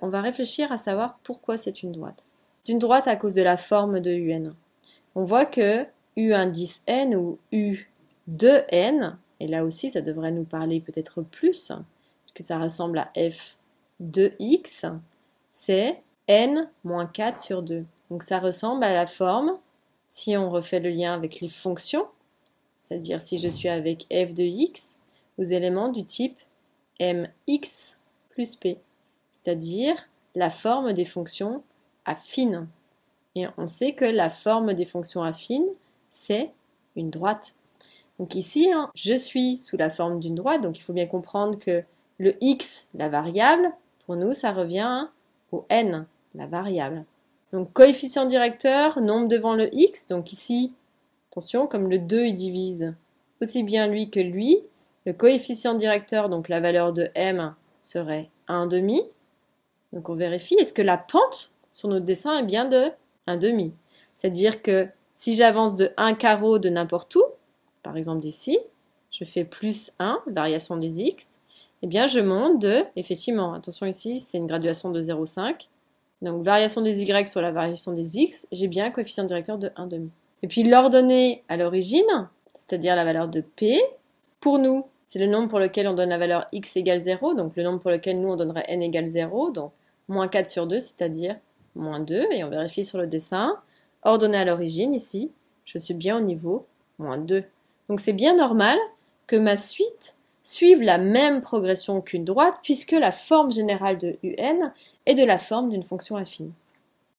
on va réfléchir à savoir pourquoi c'est une droite. C'est une droite à cause de la forme de UN. On voit que U indice N ou U 2N, et là aussi ça devrait nous parler peut-être plus, puisque ça ressemble à F 2X, c'est N moins 4 sur 2. Donc ça ressemble à la forme, si on refait le lien avec les fonctions, c'est-à-dire si je suis avec F de X, aux éléments du type MX plus P c'est-à-dire la forme des fonctions affines. Et on sait que la forme des fonctions affines, c'est une droite. Donc ici, hein, je suis sous la forme d'une droite, donc il faut bien comprendre que le x, la variable, pour nous, ça revient au n, la variable. Donc coefficient directeur, nombre devant le x, donc ici, attention, comme le 2, il divise aussi bien lui que lui, le coefficient directeur, donc la valeur de m, serait demi donc on vérifie, est-ce que la pente sur notre dessin est bien de 1,5 C'est-à-dire que si j'avance de 1 carreau de n'importe où, par exemple d'ici, je fais plus 1, variation des x, et eh bien je monte de, effectivement, attention ici, c'est une graduation de 0,5, donc variation des y sur la variation des x, j'ai bien un coefficient directeur de 1,5. Et puis l'ordonnée à l'origine, c'est-à-dire la valeur de p, pour nous, c'est le nombre pour lequel on donne la valeur x égale 0, donc le nombre pour lequel nous on donnerait n égale 0, donc moins 4 sur 2, c'est-à-dire moins 2, et on vérifie sur le dessin, ordonné à l'origine ici, je suis bien au niveau moins 2. Donc c'est bien normal que ma suite suive la même progression qu'une droite, puisque la forme générale de un est de la forme d'une fonction affine.